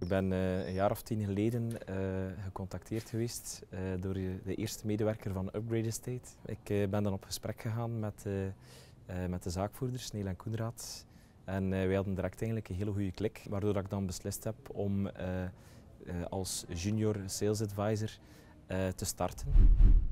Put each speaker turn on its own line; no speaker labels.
Ik ben eh, een jaar of tien geleden eh, gecontacteerd geweest eh, door de eerste medewerker van Upgrade Estate. Ik ben dan op gesprek gegaan met, met de zaakvoerders, Neil en Koenraad. En wij hadden direct eigenlijk een hele goede klik, waardoor ik dan beslist heb om als junior sales advisor te starten.